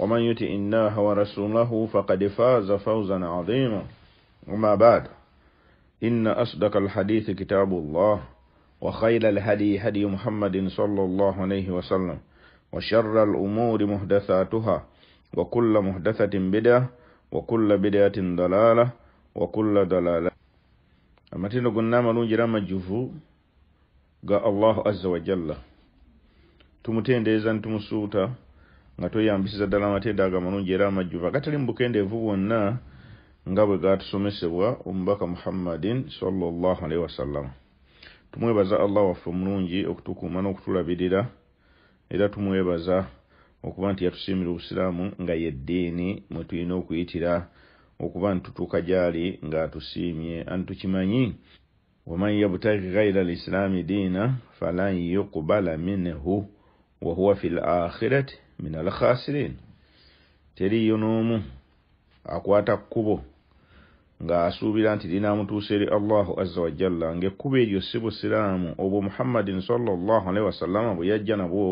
ومن يتئ الله ورسوله فقد فاز فوزا عظيما وما بعد إن أصدق الحديث كتاب الله وخير الهدي هدي محمد صلى الله عليه وسلم وشر الأمور مهدثاتها وكل مهدثة بدعة وكل بدعة ضلالة وكل ضلالة أما تنقلنا من جرام الجفو قال الله عز وجل تمتين ديزان تمسوتا nga tweyambisiza ddala amatenda ago amalungi era amajjuva agatali mu bukendeevu bwonna nga bwe gatusomesebwa omubaka muhammadin salllahalaihi wasallama tumwebaza allah waffe omulungi okutukuuma n'okutulabirira era tumwebaza okuba nti yatusiimira obusiraamu nga yeddiini mwe tulina okuyitira okuba ntituuka gyali ngaatusiimye antukimanyi waman yabtagi ghaira lislaami diina falan yuqbala minhu wahuwa fi lakhirati minala khasireni teriyo n'omu akwata kkubo ng'asuubira nti linaamutuusa eri allahu azza wajalla ng'ekkubo eryo si busiraamu obwo muhammadin salllahu alaihi wasallama bwe yajja nabwo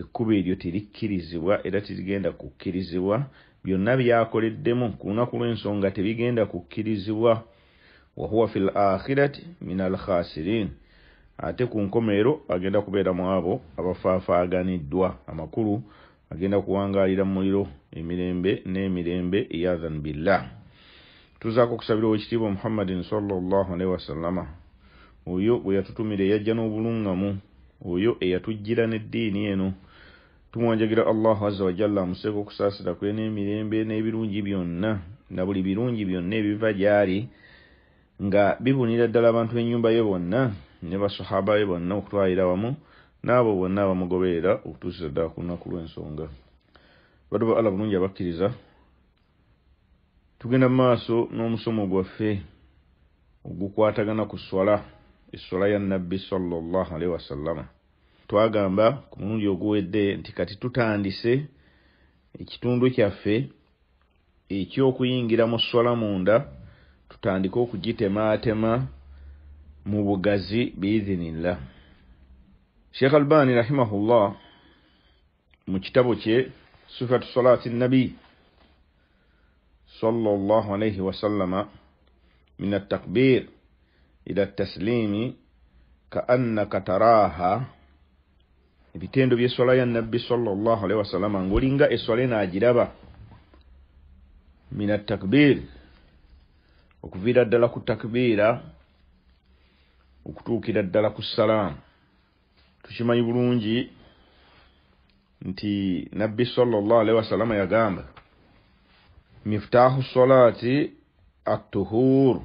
ekkubo eryo terikkirizibwa era terigenda kukkirizibwa byonna byakoleddemu ku lunaku lw'ensonga tebigenda kukkirizibwa wahuwa fi l akhirati min al khasirini ate ku nkomerero agenda kubeera mu abo abafaafaaganiddwa amakulu agenda kuwangaalira muliro emirembe n'emirembe yathan billah tuzaako okusabira owekitiibwa muhammadin salllahalihi wasallama oyo bwe yatutumira eyajja n'obulungamu oyo eyatujjira n'eddiini eno tumwanjagira allah azza wajalla amuseeka okusaasira kwe n'emirembe n'ebirungi byonna na buli birungi byonna ebiva gy'ali nga bibunira ddala abantu ennyumba ye bonna ne basahaba be bonna okutwalira wamu n'abo bonna abamugoberera okutuusiza ddala ku lunaku lw'ensonga bato ba allah bulungi abakkiriza tugenda mu maaso n'omusomo gwaffe ogukwatagana ku swala eswala ya nabbi salllah alaihi wasallama twagamba ku mulungi oguwedde nti kati tutandise ekitundu kyaffe ekyokuyingira mu swala munda tutandike okugitemaatema mu bugazi biidhinillah albani rahimahullah mu kitabo kye sifatu salati nabii صلى الله عليه وسلم من التكبير إلى التسليم taraha تراها ebitendo byeswala ya nabbi sallallahu alaihi wasallama ngaolinga eswala enagiraba min attakbir okuviira ddala ku takbiira okutuukira ddala ku salaamu tukimanyi bulungi nti nabbi sawasalama yagamba miftaahu salaati atuhuur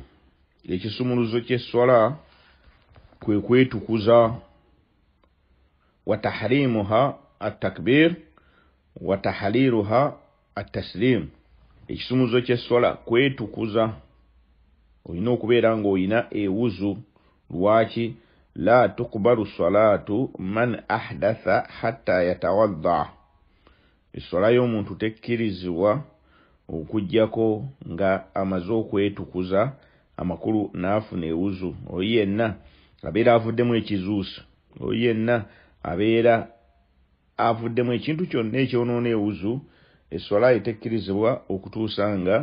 ekisumuluzo kyeswala kwe kwetukuza watahrimuha atakbir watahliruha attasilim ekisumuluzo kyeswala kwetukuza olina okubeera ng'olina ewuzu lwaki la tukbalu salaatu man ahdatha hatta yatawadda essola y'omuntu tekkirizibwa okujjako nga amaze okwetukuza amakulu n'afuna ewuzu oyo yenna abeera avuddemu ekizuusa oyo yenna abeera avuddemu ekintu kyonna ekyonoona ewuzu essola etekkirizibwa okutuusa nga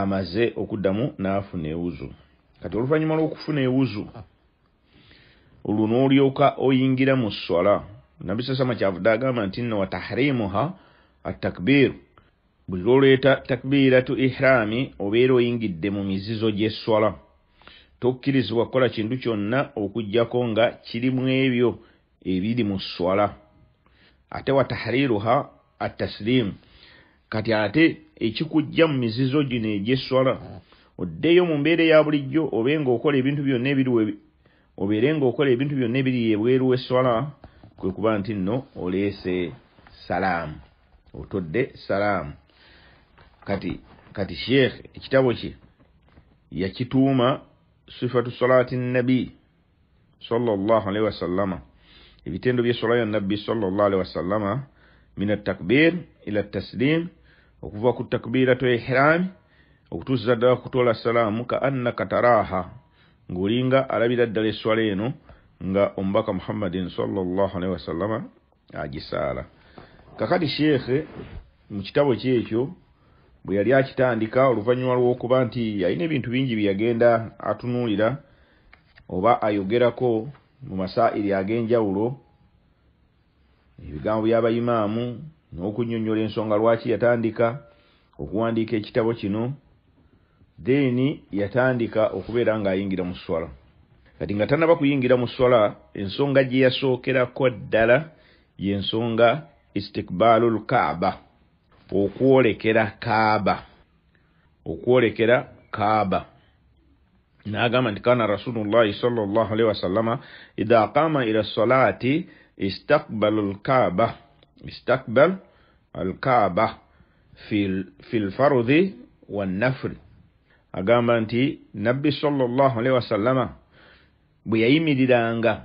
amaze okuddamu n'afuna ewuzu na kati oluvannyuma lw'okufuna ewuzu olwo n'olyoka oyingira mu swala nabi sasama kyavudde agamba nti nno wa tahrimuha attakbiiru buli lwoleeta takbiiratu ihiraami obeera oyingidde mu mizizo gy'eswala tokkirizibwa kukola kintu kyonna okugjako nga kirimu ebyo ebiri mu swala ate wa tahriruha attasirimu kati ate ekikujja mu mizizo gino egy'eswala oddeeyo mu mbeera eya bulijjo obenga okola ebintu byonna ebiri obeerenga okola ebintu byonna ebiri ebweru weswala kwe kuba nti nno oleese salaamu otodde salaamu kati kati sheekh ekitabo kye yakituuma sifatu salaati nnabi salllahu alaihi wasallama ebitendo byesola ya nabbi salllah alihi wasallama min attakbir ila attasilim okuva ku takbiratu ihiraami okutuusiza ddala kutoola salaamu ka anna kataraaha ng'olinga alabira ddala eswala eno nga omubaka muhammadin salllahalihi wasallama agisaala kakati sheekhe mu kitabo kyekyo bwe yali akitandika oluvannyuma lw'okuba nti alina ebintu bingi bye yagenda atunuulira oba ayogerako mu masaairi ag'enjawulo ebigambo by'abayimaamu n'okunnyonnyola ensonga lwaki yatandika okuwandiika ekitabo kino deni yatandika okubeera ng'ayingira mu swala kati nga tanaba kuyingira mu swala ensonga gye yasookerako ddala yensonga istikbaalu lkaaba okwolekera kaaba okwolekera kaaba n'agamba nti kaana rasulullahi salllah alihi wasallama idha qaama ila salaati istakbalu lkaaba istakbal alkaaba fi lfarudhi wannafri agamba nti nabbi sallallahu alaihi wasallama bwe yayimiriranga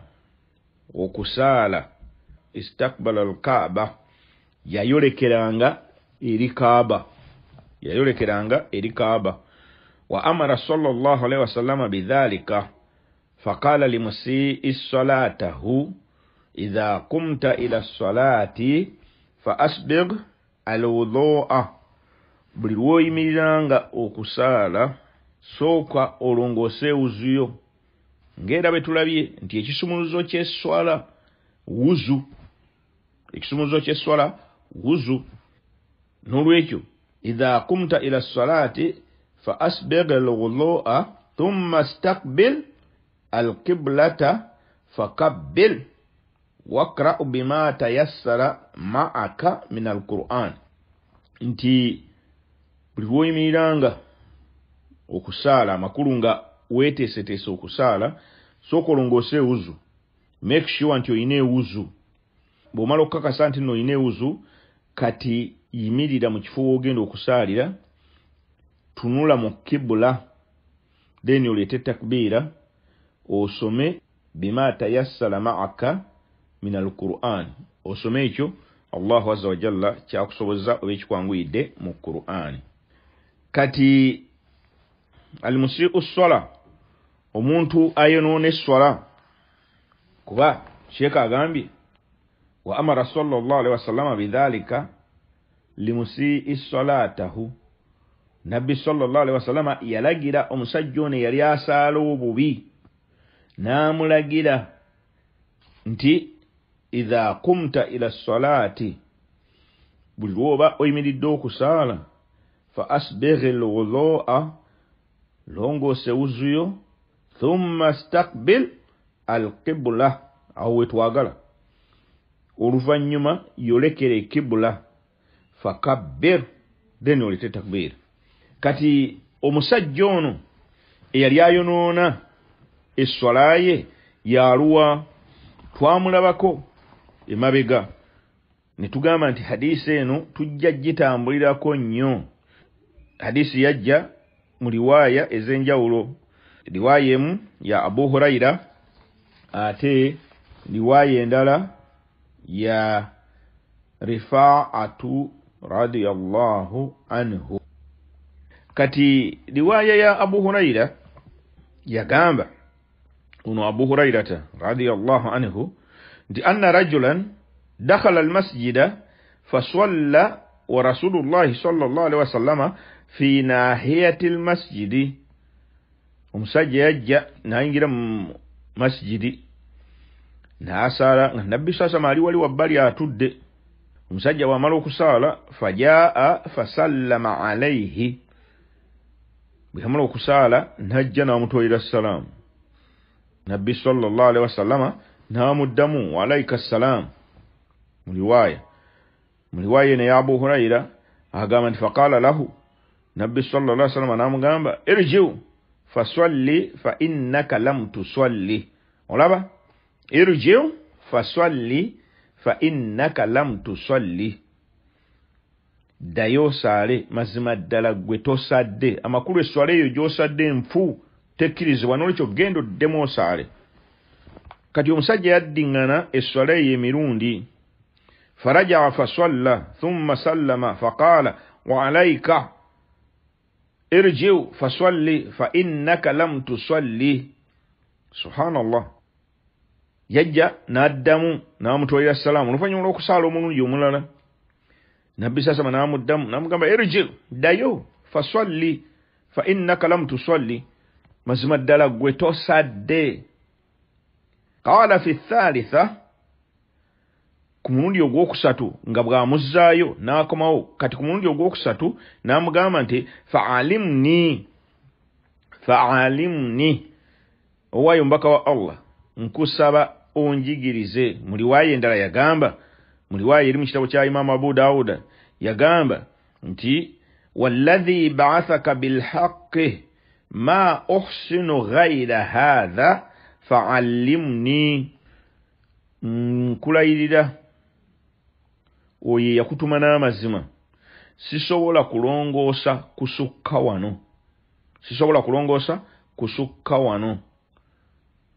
okusaala istakbala alkaaba yayolekeranga eri kaaba yayolekeranga eri kaaba wa amara sallallahu alaihi wasallama bidhalika faqala limusii salatahu idha kumta ila salati faasbig alwudhu'a buli lw'oyimiriranga okusaala sooka olongooseewuzuyo ng'era bwe tulabye nti ekisumuluzo ky'eswala wuzu ekisumuluzo ky'eswala wuzu n'olwekyo idha kumta ila salaati fa asbig lwulua thumma stakbil alkiblata fakabbil wakra'u bima tayassara ma'aka min alquran nti buli lw'oyimiriranga okusaala amakulu nga weeteeseteese okusaala sooka olongoose ewuzu make sure nti olina ewuzu bw'omala okukakasa nti n'olina ewuzu kati yimirira mu kifo w'ogenda okusaalira tunula mu kibula then oleete etakbiira osome bima tayassala maaka min al quran osome ekyo allahu azza wajalla kyakusobozesa oba ekikwanguyidde mu qur'ani kati alimusiku swala omuntu ayonoona eswala kuba sheeka agambye wa amara salllahalihi wasallama bidhalika limusii salaatahu nabbi salllahalihi wasallama yalagira omusajja ono yali asaala obubi n'amulagira nti idha kumta ila salaati buli lwoba oyimiridde okusaala فأسبغ الوضوء لونغو سوزيو ثم استقبل القبلة أو توغلا ورفانيما يولكي الكبلة فكبر دينو لتتكبير كاتي ومسجون يريا ينونا الصلاية يالوا توامل بكو إما بيغا نتوغاما انت حديثينو تجاجي تامبريدا كو نيو hadisi yajja mu riwaya ez'enjawulo riwaaya emu ya abu Huraira ate riwaya endala ya rifaatu radiyallahu anhu kati riwaya ya abu hurayra yagamba uno abu hurairata radiyallahu anhu di anna rajulan dakhala almasjida fasalla wa rasulullahi sallallahu alaihi wasallama في ناحية المسجد omusajja nayingira mu masijidi n'asaala nga nabbi saa samaali wali wabbali atudde omusajja bw'amala okusaala fajaa fasallama alaihi bwe yamala okusaala n'ajja n'amutoolera salaamu nabbi salllah alihi wasallama n'amuddamu waalaika salaamu mu riwaaya mu riwaaya eno ya abu hurayira agamba nti faqaala lahu nabbi sallallahu alaihi wasallam anamugamba irjiu faswalli fa innaka lam tuswalli olaba irjiu faswalli fa innaka lam tuswalli ddayo osaale mazima ddala gwe tosadde amakulu eswale eyo gy'osadde enfu tekkirizibwa n'olwekyo genda oddemu osaale kati omusajja yaddiŋŋana eswale eyo emirundi farajaa fasalla thumma sallama faqaala wa alaika ارجع فصلي فإنك لم تصلي سبحان الله yajja n'addamu n'amutwalira salaamu oluvannyuma lw'okusaala omulungi omulala nabbi sasama n'amuddamu n'amugamba erji ddayo fasalli fa innaka lam tusalli mazima ddala gwe tosadde qaala fi thalitha ku mulundi ogwokusatu nga bw'amuzzaayo n'akomawo kati ku mulundi ogwokusatu n'amugamba nti faalimni faalimni owaayo mubaka wa allah nkusaba onjigirize mu waye endala yagamba mu riwaaya eri mu kitabo kya imaamu abu dawuda yagamba nti wallahi baathaka bilhaqi ma uhsinu ghaira hadha faalimni nkulayirira oyo eyakutuma n'amazima sisobola kulongoosa kusukka wano sisobola kulongoosa kusukka wano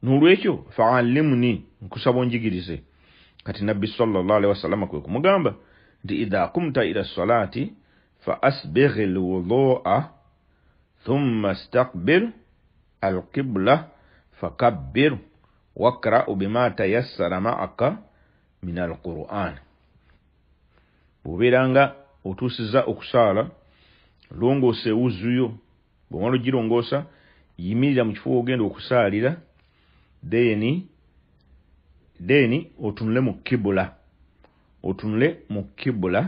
n'olwekyo faallimuni nkusaba onjigirize kati nabbi salllahalihi wasallama kwe kumugamba nti idha kumta ila salaati fa asbighi lwudhua thumma stakbir alqibla fakabbir wakra bima tayassara maaka min alquran bw'obeeranga otuusiza okusaala longoosa ewuzu yo bw'omala ogirongoosa yimirira mu kifo ogenda okusaalira theni theni otunule mu kibula otunule mu kibula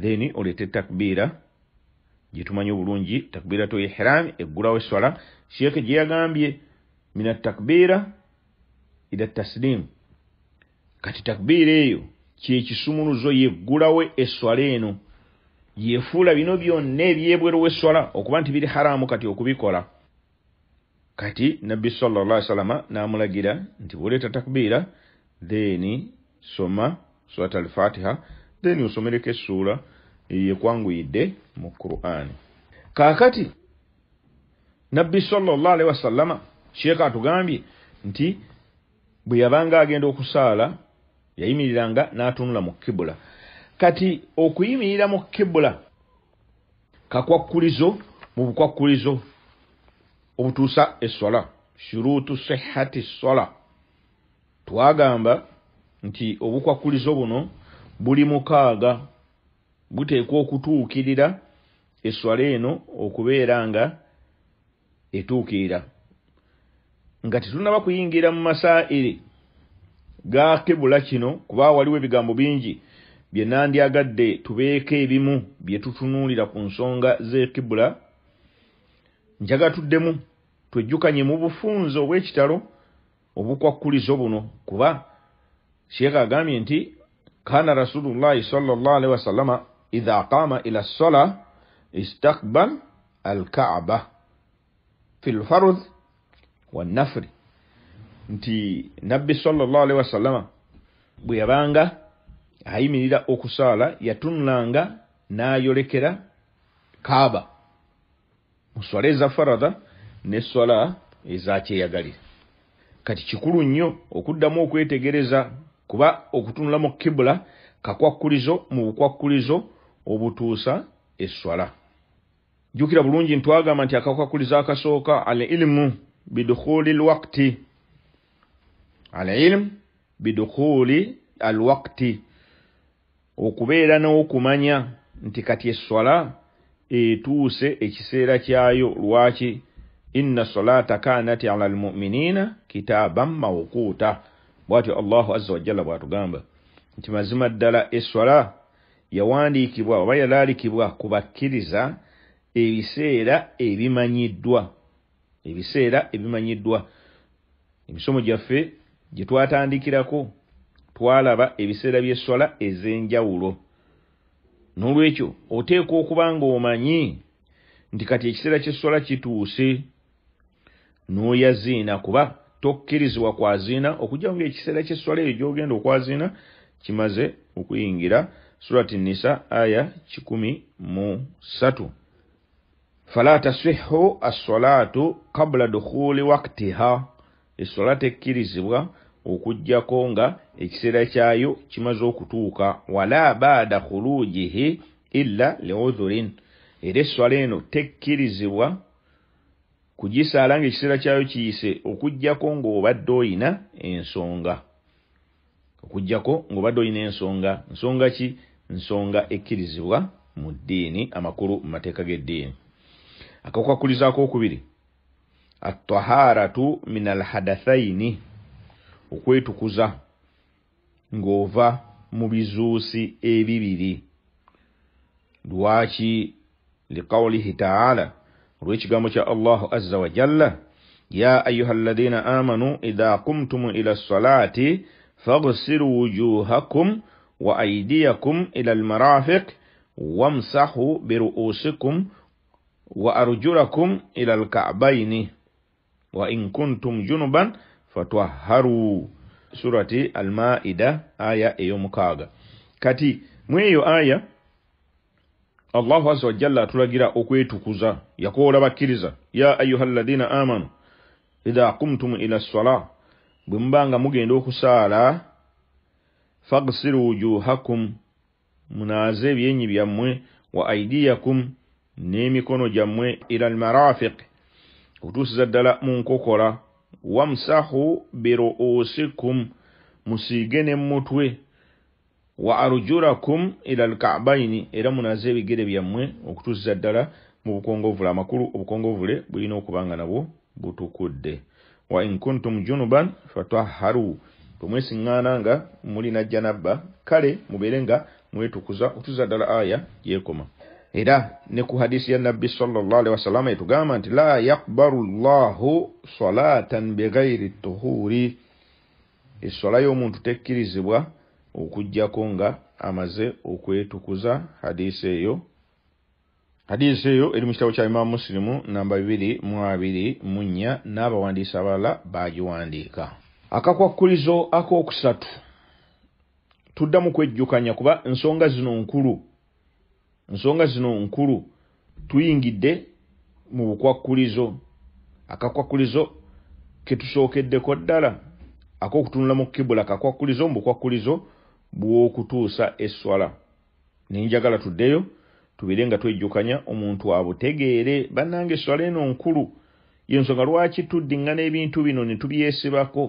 theni oleete takubiira gyetumanyi obulungi takubiira to ihram eggulawo eswala sheeke gye yagambye mina takubiira ila tasilimu kati takubiira eyo kyekisumuluzo yeggulawo eswala eno yefuula bino byonna ebyebwerwa eswala okuba nti biri haramu kati okubikola kati nabbi sallla salama n'amulagira nti bwoleeta takubiira theni soma surat alfatiha theni osomereko essuula eyekwanguyidde mu qur'ani kaakati nabbi sallla alihi wasallama sheeka atugambye nti bwe yabanga agenda okusaala yayimiriranga n'atunula mu kibula kati okuyimirira mu kibula kakwakkulizo mu bukwakkulizo obutuusa eswala shurutu sehati swala twagamba nti obukwakkulizo buno buli mukaaga buteekwa okutuukirira eswala eno okubeera nga etuukirira nga tetunaba kuyingira mu masaa eri gaakebula kino kuba waliwo ebigambo bingi bye nandyagadde tubeeko ebimu bye tutunuulira ku nsonga z'ekebula njaga tuddemu twejjukanye mu bufunze obw'ekitalo obukwakkulizo buno kuba sheeka agambye nti kaana rasulullahi salllahalihi wasallama idha qaama ila sola istakbal al kaaba fi lfarud wanafiri nti nabbi salllaalii wasallama bwe yabanga ayimirira okusaala yatunulanga n'ayolekera kaaba mu swala eza farada neswala ezakyeyagalira kati kikulu nnyo okuddamu okwetegereza kuba okutunula mu kibula kakwakkulizo mu bukwakkulizo obutuusa eswala jjukira bulungi ntwagamba nti akakwakkulizo akasooka al ilimu bidukhuli lwakti alilm bidukuli alwakti okubeera n'okumanya nti kati esswala etuuse ekiseera kyayo lwaki inna solata kanat ala almuminina kitaban mawukuuta bwatyo allahu azza wajalla bwatugamba nti mazima ddala esswala yawandiikibwa oba yalaalikibwa kubakkiriza ebiseera ebimanyiddwa ebiseera ebimanyiddwa emisomo gyaffe gye twatandikirako twalaba ebiseera by'eswala ez'enjawulo n'olwekyo oteekwa okuba ng'omanyi nti kati ekiseera ky'eswala kituuse n'oyaziina kuba tokkirizibwa kwaziina okugyao ngaekiseera ky'eswala eyo gy'ogenda okwaziina kimaze okuyingira surati nisa aya 13 fala tasihu assalaatu qabula dukhuli waktiha esola tekkirizibwa okugyako nga ekiseera kyayo kimaze okutuuka wala baada khulujihi illa liudhurin era eswala eno tekkirizibwa kugisaala ngaekiseera kyayo kiyise okugyako ngaobadde oyina ensonga okugyako ngaobadde oyina ensonga nsonga ki nsonga ekkirizibwa mu ddiini amakulu mu mateeka g'eddiini akakwakulizaako okubiri at-taharatu min al-hadathaini okwetukuza ng'ova mu bizuusi ebibiri lwaki liqawlihi taala olw'ekigambo kya allahu azza wa jalla ya ayuha alladhina amanu idha qumtum ila ssalati faghsilu wujuhakum wa aydiyakum ila almarafiq wamsahu biru'usikum wa arjulakum ila alka'baini wa in kuntum junuban fatwaharu surati almaida aya ey'omukaaga kati mweyo aya allahu aza wajalla atulagira okwetukuza yakola bakkiriza ya ayuha alladhina amanu idha qumtum ila ssala bwe mubanga mugenda okusaala fagsiru wujuhakum munaaze ebyenyi byammwe wa aidiyakum n'emikono gyammwe ila almarafiqi otuusiza ddala mu nkokola wamusahu biruusikum musiige ne mutwe wa arujulakum ila alkabaini era munaze ebigere byammwe okutuusiza ddala mu bukongovule amakulu obukongovule bulina okuba nga nabwo butukudde wa inkuntum junuban fatahharu temwesiŋŋaana nga mulinajja nabba kale mubeere nga mwetukuza okutuusiza ddala aya yeekoma era ne ku hadisi ya nabbi salllahalihi wasallama etugamba nti la yakbaru llahu salatan begairi tuhuri essola y'omuntu tekkirizibwa okugjako nga amaze okwetukuza hadisi eyo hadisi eyo eri mu kitabo kya imamu musilimu namba 224 n'abawandiisi abalala bagiwandiika akakwakkulizo akokusatu tudda mu kwejjukanya kuba ensonga zino nkulu nsonga zino nkulu tuyingidde mu bukwakkulizo akakwakkulizo ketusookeddeko ddala ak'okutunula mu kibula kakwakkulizo mu bukwakkulizo bw'okutuusa eswala nenjagala tuddeyo tubeere nga twejjukanya omuntu abutegeere bannanga eswala eno nkulu yensonga lwaki tuddiŋŋana ebintu bino ne tubyesibako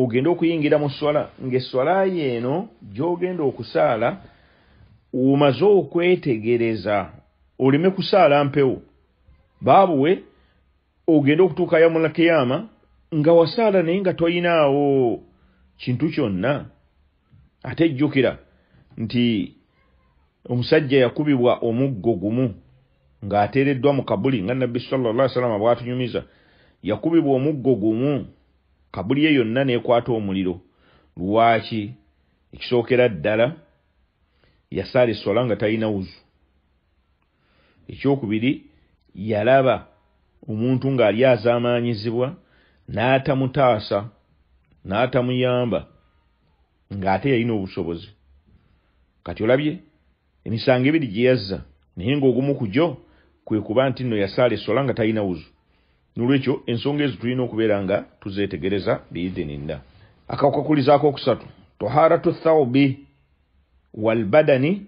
ogenda okuyingira mu swala ng'eswala yo eno gy'ogenda okusaala omaze okwetegereza oleme kusaala mpewo baabuwe ogenda okutuuka yamulakeyama nga wasaala naye nga toyinaawo kintu kyonna ate jjukira nti omusajja yakubibwa omuggo gumu ng'ateereddwa mu kabuli nga nabbi salalai salama bw'atunyumiza yakubibwa omuggo gumu kabuli ye yonna n'ekwata omuliro lwaki ekisookera ddala yasaala eswala nga talina wuzu ekyokubiri yalaba omuntu ng'ali azaamaanyizibwa n'atamutaasa n'atamuyamba ng'ate yalina obusobozi kati olabye emisango ebiri gye yazza naye ng'ogumu ku gyo kwe kuba nti nno yasaala eswala nga talina wuzu nolwekyo ensonga ezo tulina okubeera nga tuzeetegereza biyidde ninda akakukakulizaako okusatu toharatu thawbi والبدن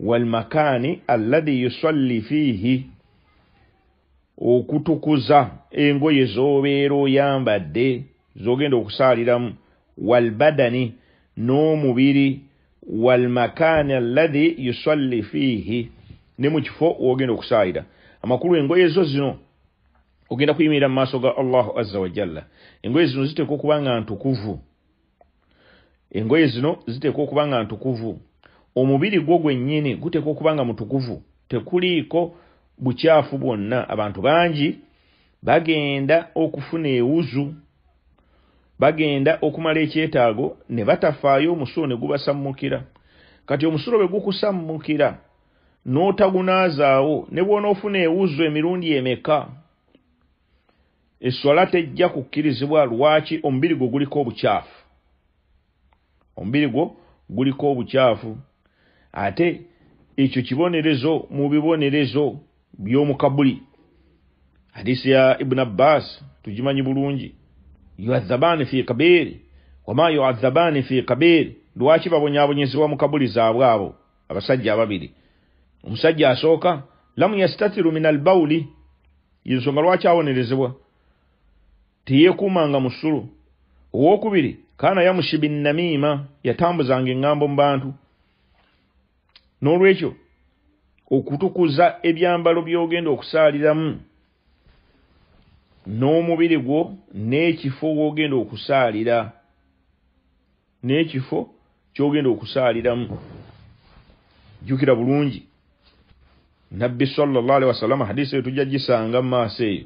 والمكان الذي يصلي فيه okutukuza engoye z'obeera oyambadde z'ogenda okusaaliramu walbadani n'omubiri walmakaani allathi yusalli fiihi ne mu kifo ogenda okusaalira amakulu engoye zo zino ogenda kuyimirira mu maaso ga allahu azza wajalla engoye zino ziteeka okuba nga ntukuvu engoye zino ziteekwa okuba nga ntukuvu omubiri gwo gwennyini guteekwa okuba nga mutukuvu tekuliiko bukyafu bwonna abantu bangi bagenda okufuna ewuzu bagenda okumala ekyetaago ne batafaayo omusulo ne gubasammukira kati omusulo bwe gukusammukira n'otagunaazaawo ne bw'onoofuna ewuzu emirundi emeka esswala tejja kukkirizibwa lwaki omubiri gwe guliko obukyafu omubiri gwo guliko obukyafu ate ekyo kibonerezo mu bibonerezo by'omukabuli hadisi ya ibuni abbas tugimanyi bulungi yuazabaani fi kabiri wama yuazabaani fi kabiri lwaki babonyabonyezebwa mu kabuli zaabwe abo abasajja ababiri omusajja asooka lamu yastatiru min albawuli yensonga lwaki abonerezebwa teyeekuumanga mu ssulu owookubiri kana yamushibinnamima yatambuzanga ngambo mbantu nolwekyo okutukuza ebyambalo byogenda okusaaliramu n'omubiri gwo n'ekifo w'ogenda okusaalira n'ekifo ky'ogenda okusaaliramu jjukira bulungi nabbi salllah alihi wasallama hadisi eyo tujja gisanga mu maaso eyo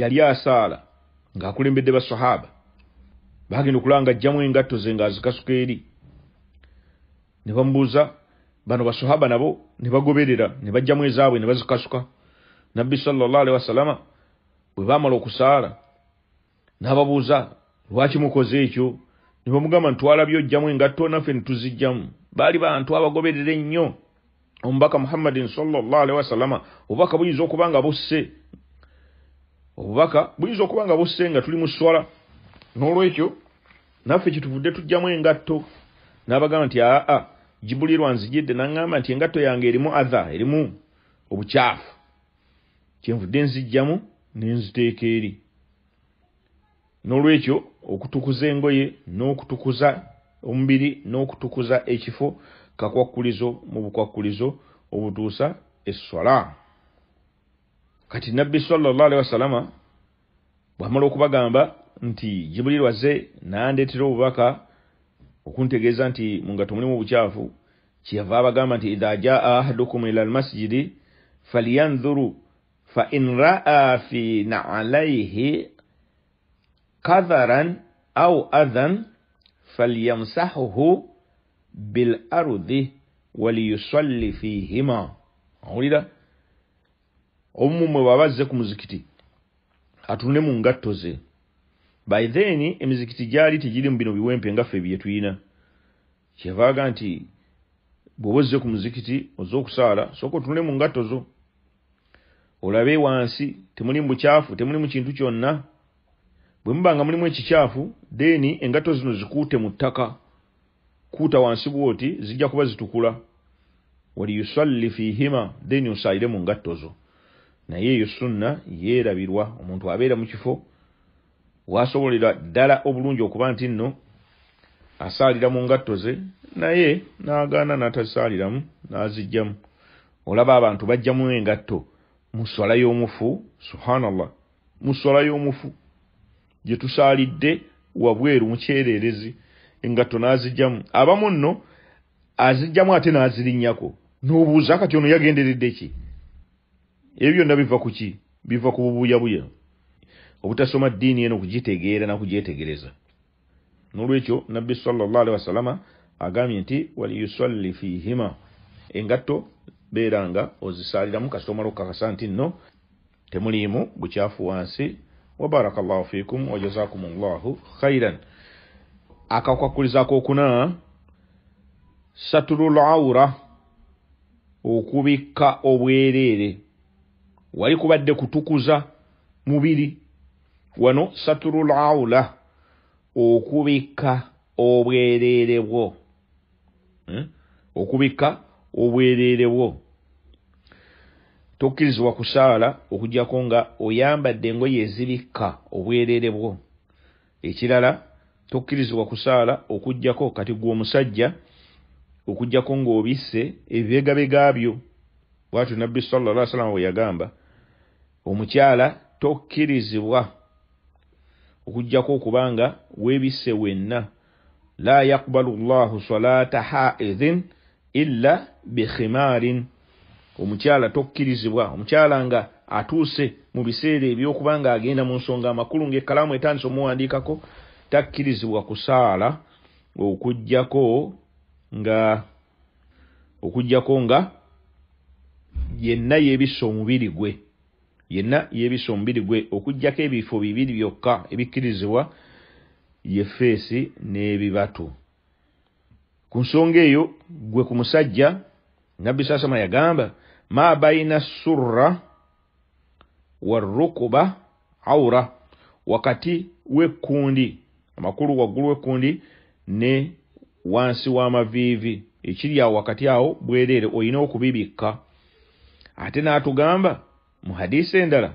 yali asaala ng'akulembedde basahaba bagenda okulanga jjamu engatto ze ng'azikasuka eri ne bamubuuza bano basohaba nabo ne bagoberera ne bajjamu ezaabwe ne bazikasuka nabbi salallahalehi wasalama bwe baamala okusaala n'ababuuza lwaki mukoze ekyo ne bamugamba ntwalabye ojjamu engatto naffe ne tuzijjamu baali bantu abagoberera ennyo omubaka muhammadin salallahalehi wasalama obubaka buyinza okuba nga busse obubaka buyinza okuba nga busse nga tuli mu swala n'olwekyo naffe kituvudde tujjamu engatto n'abagamba nti aa jibulirwa nzijidde n'aŋŋamba nti engatto yange erimu atha erimu obukyafu kyenvudde nzijjamu nenziteeka eri n'olwekyo okutukuza engoye n'okutukuza omubiri n'okutukuza ekifo kakwakkulizo mu bukwakkulizo obutuusa essola kati nabbi sallallah alihi wasallama bw'amala okubagamba nti jibuliri waze nandeetera obubaka okuntegeza nti mungato mulimu obukyafu kyeyava abagamba nti idha jaa ahadukum ila almasjidi falyanzuru fa in raa fi naalaihi kadharan au adhan falyamsahuhu bilardi waliyusalli fihima awulira omumwe bwaba azze ku muzikiti atunule mu ngatto ze By then emizikiti gyali tegiri mu bino biwempe ngaffe bye tuyina. Kyavaaga nti bw'oba ozze ku muzikiti oza okusaala sooka otunule mu ngatto zo. Olabe wansi temuli mu bukyafu temuli mu kintu kyonna. Bwe muba nga mulimu ekikyafu then engatto zino zikuute mu ttaka. Kuuta wansi bw'oti zijja kuba zitukula. Wali yusalli fiihima then osaire mu ngatto zo. Naye eyo sunna yeerabirwa omuntu abeera mu kifo. waasobolerwa ddala obulungi okuba nti nno asaalira mu ngatto ze naye n'agaana n'atasaaliramu n'aziggyamu olaba abantu bajjamu engatto mu swala y'omufu subhanallah mu swala y'omufu gye tusaalidde wabweru mukyereerezi engatto n'aziggyamu abamu nno aziggyamu ate n'azirinnyako n'obuuza kati ono yagenderedde ki ebyo byonna biva ku ki biva ku bubuuyabuya obutasoma ddiini eno kugitegeera nakugyetegereza nolwekyo nabbi salallah alihi wasalama agambye nti waliyusalli fiihima engatto beeranga ozisaliramu kasita omala okukakasa nti nno temuliimu bukyafu wansi wabaraka llahu fiikum wajazaakum llahu khairan akakwakulizaako okuna saturul aura okubikka obwereere wali kubadde kutukuza mubiri wano saturul aula okubika obwereerebwo hmm? okubika obwereerebwo tokkirizibwa kusaala okugyako nga oyambadde engoye ezibikka obwereerebwo ekirala tokkirizibwa kusaala okugjako kati gwe omusajja okugjako ng'obisse ebibegabegabyo bwatyo nabbi sallaw salama bwe yagamba omukyala tokkirizibwa okujjako okubanga weebisse wenna la yakbalu llahu salaata haidin illa bikhimaarin omukyala tokkirizibwa omukyala nga atuuse mu biseera ebyokuba nga agenda mu nsonga amakulu ngaekkalaamu etandise omuwandiikako takkirizibwa kusaala okujjako nga okujjako nga yenna yeebisse omubiri gwe yenna yeebisa omubiri gwe okugyako ebifo bibiri byokka ebikkirizibwa ye feesi n'ebibatu ku nsonga eyo gwe ku musajja nabbi saasama yagamba ma baina surra warukuba aura wakati w'ekkundi amakulu waggulu w'ekkundi ne wansi w'amaviivi ekiri awo wakati awo bwereere olina okubibikka ate n'atugamba muhadisi endala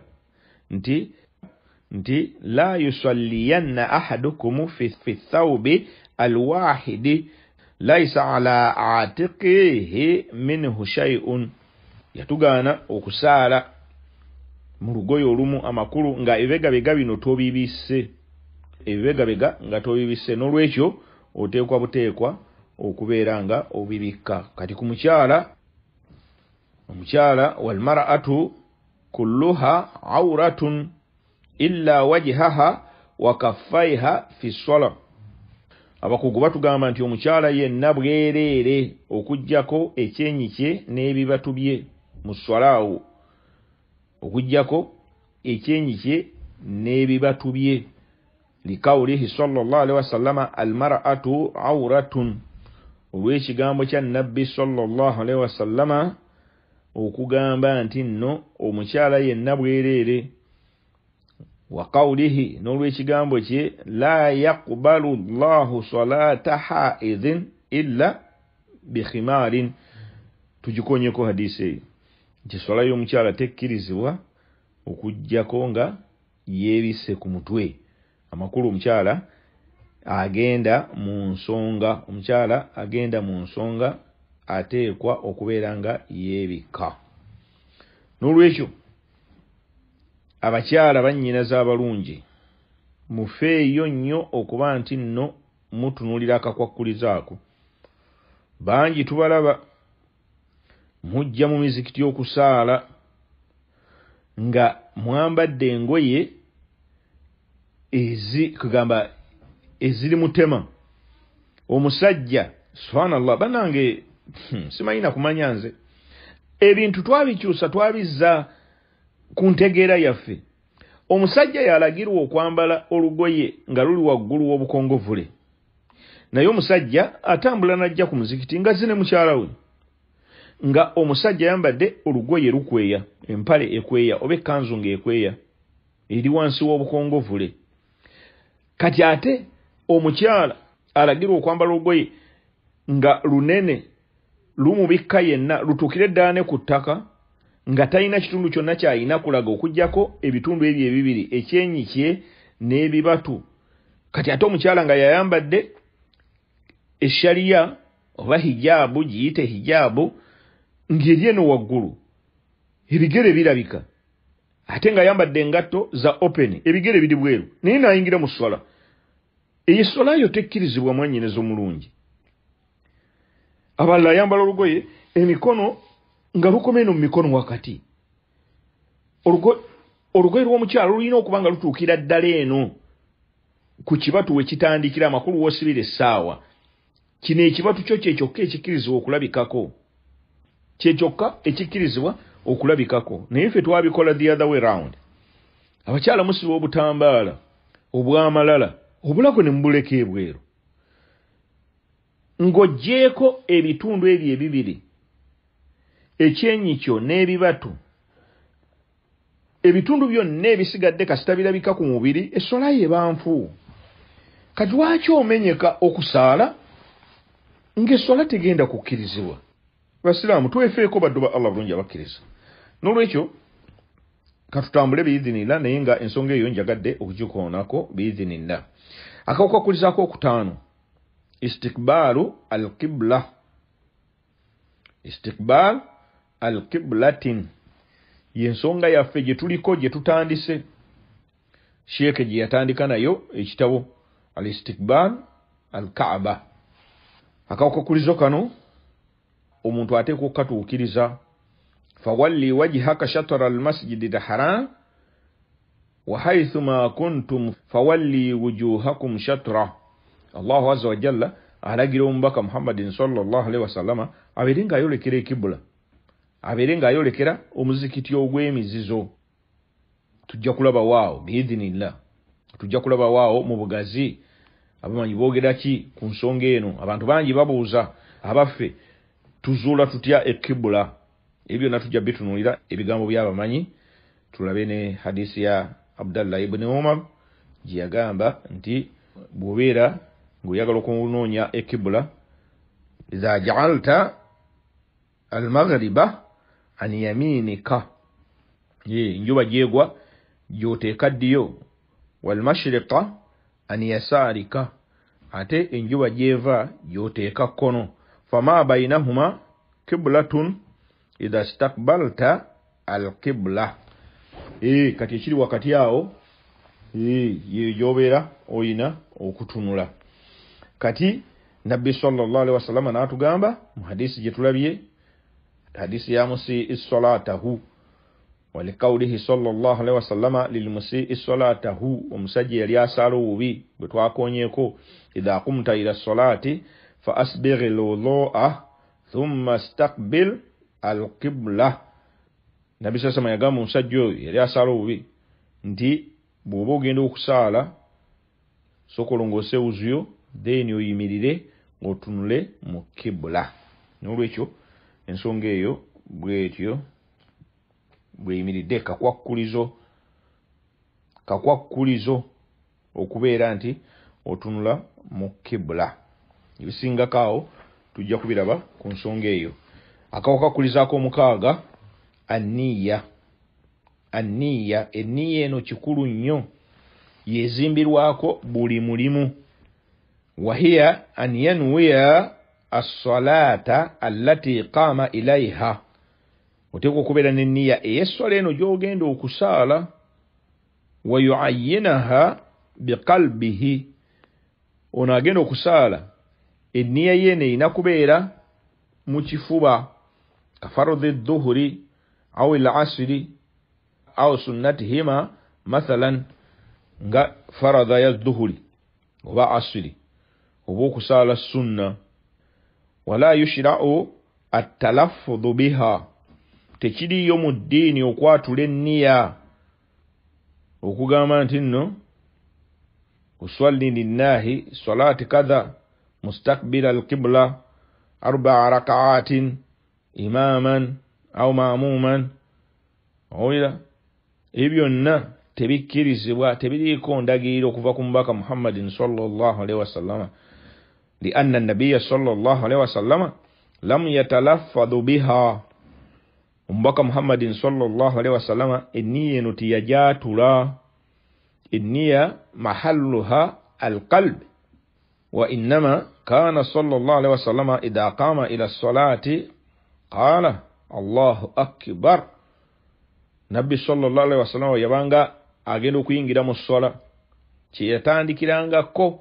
nti nti la yusalliyanna ahadukum fi, fi thawbi alwahidi laisa ala atikihi minhu shaiun yatugaana okusaala mu lugoyo olumu amakulu nga ebibegabega bino tobibise ebibegabega nga tobibise n'olwekyo oteekwa buteekwa okubeera nga obibikka kati ku mukyala omukyala walmaraatu كلها عورة إلا وجهها وكفيها في الصلاة abakugu batugamba nti omukyala yenna bwereere okugjako ekyenyi kye n'ebibatu bye mu swalaawo okugjako ekyenyi kye n'ebibatu bye likaulihi salllahalihi wasallama almaraatu auratun olw'ekigambo kya nnabbi salllahalihi wasallama okugamba nti nno omukyala yenna bwereere wa kawulihi n'olw'ekigambo kye la yakbalu llahu salaata haizin illa bikhimaarin tugikonyeko hadisi eyo nti swala y'omukyala tekkirizibwa okugjako nga yeebisse ku mutwe amakulu omukyala agenda mu nsonga omukyala agenda mu nsonga ateekwa okubeera nga yeebika n'olwekyo abakyala bannyinaza abalungi mufeeyo nnyo okuba nti nno mutunuulira akakwakkuliza ako bangi tubalaba mujja mu mizikiti okusaala nga mwambadde engoye ezi kugamba ezirimutema omusajja subhanallah banange Hmm, simanyina kumanya nze ebintu twabikyusa twabizza ku ntegeera yaffe omusajja yalagirwa okwambala olugoye nga luli waggulu w'obukongovule naye omusajja atambula n'ajja ku muzikiti nga zine mukyala we nga omusajja ayambadde olugoye lukweya empale ekweya oba ekkanzu ng'ekweya eri wansi w'obukongovule kati ate omukyala alagirwa okwambala olugoye nga lunene lumubikka yenna lutukire ddaane ku ttaka nga talina kitundu kyonna kyayina kulaga okujjako ebitundu ebyo ebibiri ekyenyi kye n'ebibatu kati ate omukyala nga yayambadde eshaliya oba hijaabu giyite hijaabu ng'eri eno waggulu ebigere birabika ate ng'ayambadde engatto za open ebigere biri bweru naye n'ayingira mu swala eyo swala yo tekkirizibwa mwannyinez'omulungi abalala ayambala olugoye emikono nga lukoma eno mu mikono wakati olugoye lw'omukyalo lulina okuba nga lutuukira ddala eno ku kibatu wekitandikira amakulu woosibira essaawa kino ekibatu kyo kyekyokka ekikkirizibwa okulabikako kyekyokka ekikkirizibwa okulabikako naye ffe twabikola the other way round abakyala musiba obutambaala obwamalala obulako ne mubuleka ebweru ngojeeko ebitundu ebyo ebibiri ekyenyikyo n'ebibatu ebitundu byonna ebisigadde kasitabirabika ku mubiri esola yebanfu kati lwaki omenyeka okusaala ngaesola tegenda kukkirizibwa basiraamu twefeeko baddu ba allah bulungi abakkiriza n'olwekyo katutambule biidhinilla naye nga ensonga eyo njagadde okugikoonako biidhinilla akawukakulizaako okutaano istikbalu alqibla istikbal alqiblatin yensonga yaffe gye tuliko gye tutandise sheeke gye yatandika nayo ekitabo al istikbal alkaaba akakokulizo kano omuntu ateeka okukatuukiriza fawalli wajhaka shatara almasjidi lharam wahaithuma kuntum fawalli wujuhakum shatra allahu azza wajalla alagira omubaka muhammadin salllahalihi wasallama abeere ng'ayolekera ekibula abeere ng'ayolekera omuzikiti ogw'emizizo tujja kulabawaawo biidhinillah tujja kulabawaawo mu bugazi abamanyi boogera ki ku nsonga eno abantu bangi babuuza abaffe tuzuula tutya ekibula ebyo byonna tujja bitunuulira ebigambo by'abamanyi tulabe ne hadisi ya abdallah ibuni omar gye yagamba nti bw'obeera ng'oyagala okunoonya ekibula iza jaalta almagriba an yaminika enjuba gyegwa gyoteeka ddiyo walmashirika an yasaarika ate enjuba gyeva gyoteeka kkono fama bainahuma kibulatun iha stakbalta alkibula e, kati ekiri wakati awo e, yegyobeera oyina okutunula kati nabbi sallallahu alaihi wasallam natugamba mu hadisi gyetulabye hadisi ya musii salatahu walikaurihi sallallahu alaihi wasallama lilmusii salatahu omusajja yali asaala obubi bwe twakonyeeko idha kumta ila solati fa asbighi lwudua thumma stakbil alqibla nabi sasama yagamba omusajja oyo yali asaala obubi nti bw'oba ogenda okusaala sokola ngaosa ewuzuyo then oyimirire otunule mu kibula n'olwekyo ensonga eyo bwetyo bweyimiridde kakwakkulizo kakwakkulizo okubeera nti otunula mu kibula ebisingako awo tujja kubiraba ku nsonga eyo akawa kakulizaako omukaaga aniya aniya eniya eno kikulu nnyo yezimbirwako buli mulimu وهي أن ينوي الصلاة التي قام إليها oteekwa okubeera n'enniya ey'essola eno gy'ogenda okusaala wa yuayinaha biqalbihi ono agenda okusaala enniya yeeno erina kubeera mu kifuba kafarudi dhuhuri au lasiri au sunnatihima mathalan nga farada ya dhuhuri oba asiri oba okusaala sunna wala yushirau attalaffudhu biha tekiriyo mu ddiini okwatula enniya okugamba nti nno usalli linnahi salaati kadha mustakbira alkibula arbaa rakaatin imaaman au maamuuman owulira ebyo byonna tebikkirizibwa tebiriiko ndagiriro okuva ku mubaka muhammadin sallallahu alaihi wasallama لأن النبي صلى الله عليه وسلم لم يتلفظ بها مبقى محمد صلى الله عليه وسلم إني نتيجات لا إني محلها القلب وإنما كان صلى الله عليه وسلم إذا قام إلى الصلاة قال الله أكبر نبي صلى الله عليه وسلم يبانغا أجنو كوين الصلاة تيتان دي كو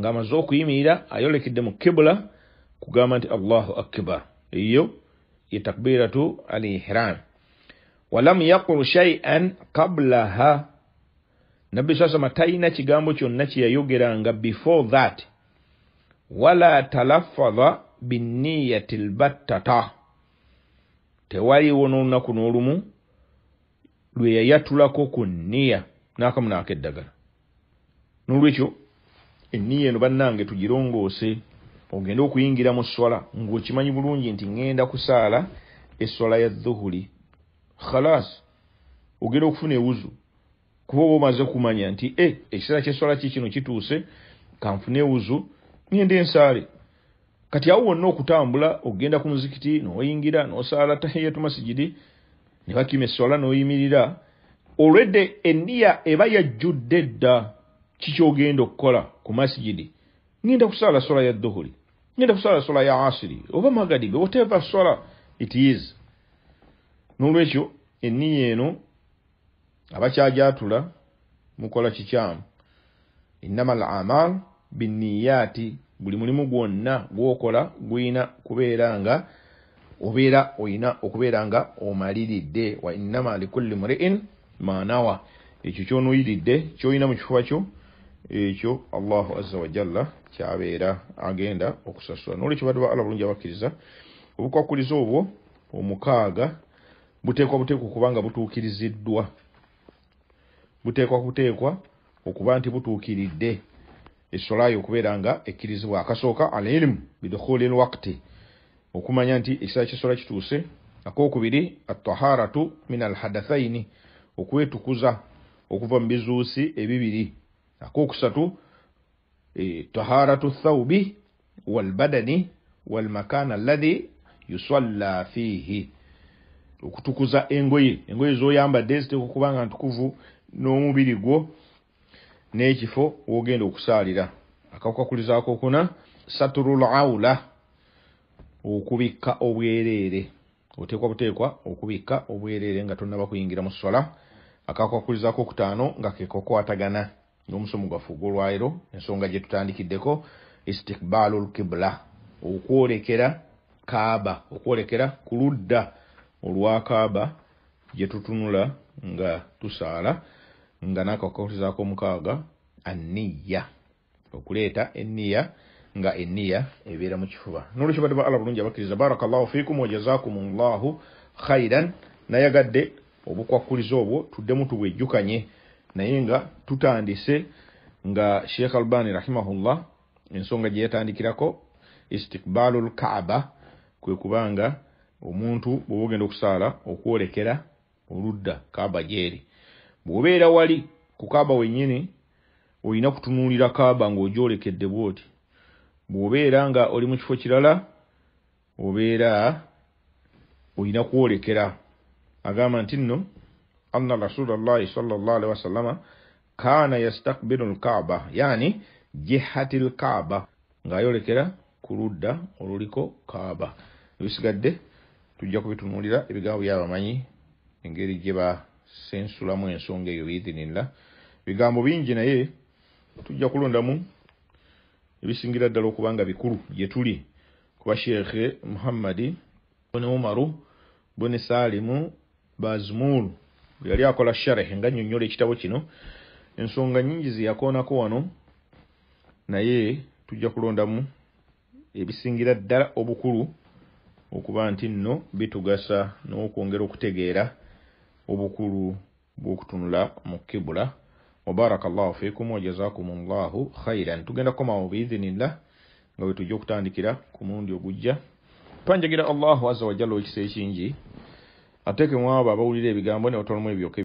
ng'amaze okuyimirira ayolekedde mu kibula kugamba nti allahu akbar eyo ye takbiratu al ihram walam yaqul shaian qablaha nabbi sasama talina kigambo kyonna kyeyayogeranga before that wala talaffaza binniyati lbattata tewaliwo n'olunaku n'olumu lwe yayatulako ku nniya n'akamu n'aka eddagala n'olwekyo enniya eno bannange tugirongoose ogenda okuyingira mu swala ng'okimanyi bulungi nti ŋŋenda kusaala eswala ya dhuhuli khalas ogenda okufuna ewuzu kuba oba omaze kumanya nti e eh, ekiseera kyeswala ki kino kituuse kanfuna ewuzu ŋŋenda ensaale kati awo wonna okutambula ogenda ku muzikiti n'oyingira n'osaala tahiyatu masigidi ne bakima eswala n'oyimirira olwedde enniya eba yajjudde dda kikyogenda okukola ku masigidi ngenda kusala sola ya dhuhuri ngenda kusala sola ya asiri oba magadibe whatever sola it is nolwekyo eniya eno abakyajatula mukola kikyamu innama al amal biniyaati buli mulimu gwonna gwokola gulina kubeera nga obeera olina okubeera nga omaliridde wa innama likulli muriin manawa ekyo kyonoyiridde kyolina mu kifuba kyo ekyo allahu aza wajalla kyabeera agenda okusasula nolwekyo badde ba alla bulungi abakkiriza obukwakuliza obwo omukaaga buteekwa buteekwa okuba nga butuukiriziddwa buteekwa kuteekwa okuba nti butuukiridde esolayo okubeera nga ekkirizibwa akasooka al ilimu bidukhuli lwakti okumanya nti ekisala kyesola kituuse akokubiri ataharatu min alhadathaini okwetukuza okuva mu bizuusi ebibiri kuksatu e, taharatu thaubi walbadani walmakan alladhi yusalla fihi okutukuza engoye engoye zoyambadde ziteka okubanga ntukuvu n'omubiri gwo n'ekifo wogenda okusaalira akakukakulizaako okuna saturul aula okubikka obwereere oteekwa buteekwa okubikka obwereere nga tonnaba kuyingira mu sola akakukakulizaako okutaano nga kekokwatagana n'omusomo gwaffe ogwolwaliro ensonga gye tutandikiddeko istikbaalu lkibula okwolekera kaaba okwolekera ku ludda olwa kaaba gye tutunula nga tusaala nga nakakotezaako omukaaga anniya okuleeta enniya nga enniya ebeera mu kifuba nolwekyo badde ba allah bulungi abakkiriza barakallahu fikum wajazaakum llahu khairan nayagadde obukwakkuliza obwo tuddemu tubwejjukanye naye nga tutandise nga sheikh albani rahimahullah ensonga gye yatandikirako istikbaalu lkaaba kwe kubanga omuntu bw'oba ogenda okusaala okwolekera oludda kaaba gyeri bw'obeera wali ku kaaba wennyini olina kutunuulira kaaba ng'ogyolekedde bwoti bw'obeera nga oli mu kifo kirala obeera olina kwolekera agamba nti nno anna rasulullahi sallallahu alaihi wasalama kana yastakbiru lkaaba yani jihati lkaaba ng'ayolekera kuludda oluliko kaaba ebisigadde tujja kubitunuulira ebigambo by'abamanyi engeri gye basensulamu ensonga eyo biidhinillah bigambo bingi naye tujja kulondamu ebisingira ddala okuba bikulu gye kuba sheekhe muhammadi buni umaru buni salimu bazmulu yali akola sharehe nga nyonyola ekitabo kino ensonga nyingi zeyakoonako wano naye tujja kulondamu ebisingira ddala obukulu okuba nti nno bitugasa n'okwongera okutegeera obukulu bw'okutunula mu kibula wabaraka llahu fikum wajazakum llahu khairan tugenda kukomawo biidhinillah nga bwe tujja okutandikira ku mulundi ogujja panjagira allahu aza wajalla ekisa ekingi ateke mwaba abawulira ebigambo ne otolomo ebyoke